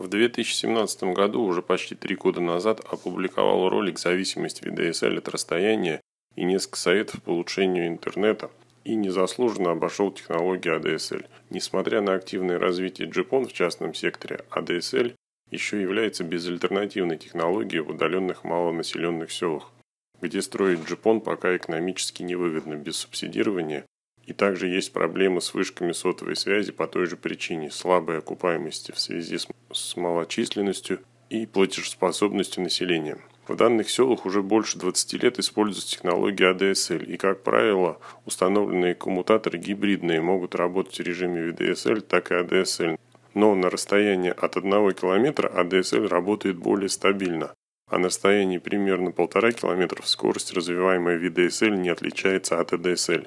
В 2017 году, уже почти три года назад, опубликовал ролик «Зависимость VDSL от расстояния» и несколько советов по улучшению интернета и незаслуженно обошел технологии ADSL. Несмотря на активное развитие GPON в частном секторе, ADSL еще является безальтернативной технологией в удаленных малонаселенных селах, где строить GPON пока экономически невыгодно без субсидирования, и также есть проблемы с вышками сотовой связи по той же причине – слабой окупаемости в связи с, малочисленностью и платежеспособностью населения. В данных селах уже больше 20 лет используют технологии ADSL, а и, как правило, установленные коммутаторы гибридные могут работать в режиме VDSL, так и ADSL. А Но на расстоянии от 1 километра ADSL а работает более стабильно, а на расстоянии примерно 1,5 километра скорость развиваемая VDSL не отличается от ADSL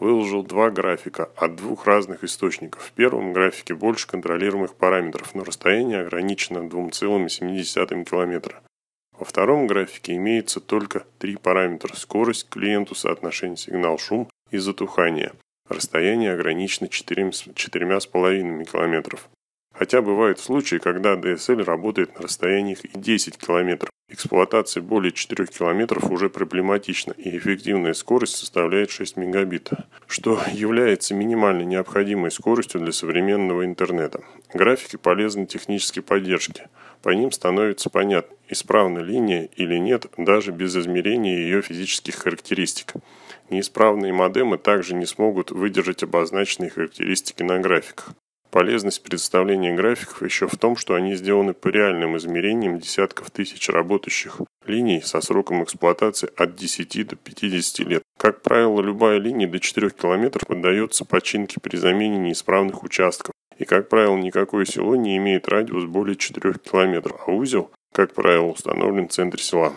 выложил два графика от двух разных источников. В первом графике больше контролируемых параметров, но расстояние ограничено 2,7 км. Во втором графике имеется только три параметра – скорость к клиенту, соотношение сигнал-шум и затухание. Расстояние ограничено 4,5 км. Хотя бывают случаи, когда DSL работает на расстояниях и 10 км. Эксплуатация более 4 км уже проблематична, и эффективная скорость составляет 6 мегабит, что является минимально необходимой скоростью для современного интернета. Графики полезны технической поддержке. По ним становится понятно, исправна линия или нет, даже без измерения ее физических характеристик. Неисправные модемы также не смогут выдержать обозначенные характеристики на графиках. Полезность представления графиков еще в том, что они сделаны по реальным измерениям десятков тысяч работающих линий со сроком эксплуатации от 10 до 50 лет. Как правило, любая линия до 4 км поддается починке при замене неисправных участков. И, как правило, никакое село не имеет радиус более 4 км, а узел, как правило, установлен в центре села.